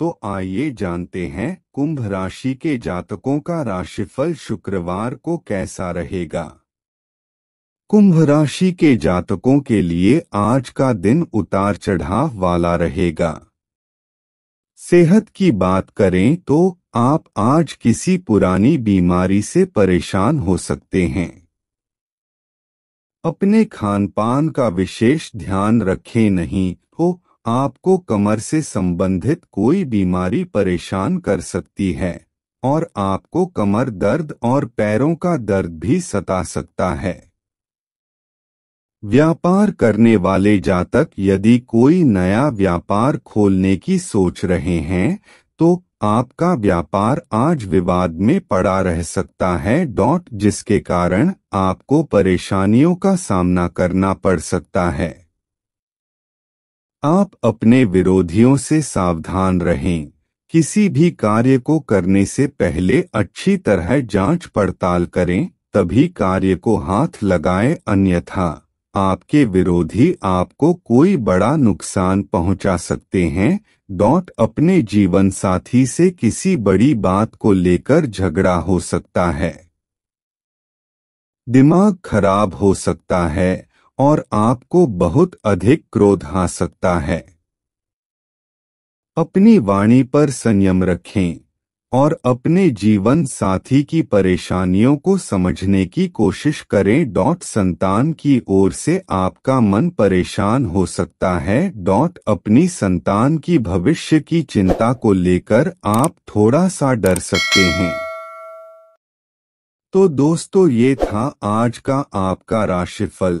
तो आइए जानते हैं कुंभ राशि के जातकों का राशिफल शुक्रवार को कैसा रहेगा कुंभ राशि के जातकों के लिए आज का दिन उतार चढ़ाव वाला रहेगा सेहत की बात करें तो आप आज किसी पुरानी बीमारी से परेशान हो सकते हैं अपने खान पान का विशेष ध्यान रखें नहीं हो आपको कमर से संबंधित कोई बीमारी परेशान कर सकती है और आपको कमर दर्द और पैरों का दर्द भी सता सकता है व्यापार करने वाले जातक यदि कोई नया व्यापार खोलने की सोच रहे हैं तो आपका व्यापार आज विवाद में पड़ा रह सकता है डॉट जिसके कारण आपको परेशानियों का सामना करना पड़ सकता है आप अपने विरोधियों से सावधान रहें किसी भी कार्य को करने से पहले अच्छी तरह जांच पड़ताल करें तभी कार्य को हाथ लगाएं अन्यथा आपके विरोधी आपको कोई बड़ा नुकसान पहुंचा सकते हैं डॉट अपने जीवन साथी से किसी बड़ी बात को लेकर झगड़ा हो सकता है दिमाग खराब हो सकता है और आपको बहुत अधिक क्रोध आ सकता है अपनी वाणी पर संयम रखें और अपने जीवन साथी की परेशानियों को समझने की कोशिश करें डॉट संतान की ओर से आपका मन परेशान हो सकता है डॉट अपनी संतान की भविष्य की चिंता को लेकर आप थोड़ा सा डर सकते हैं तो दोस्तों ये था आज का आपका राशिफल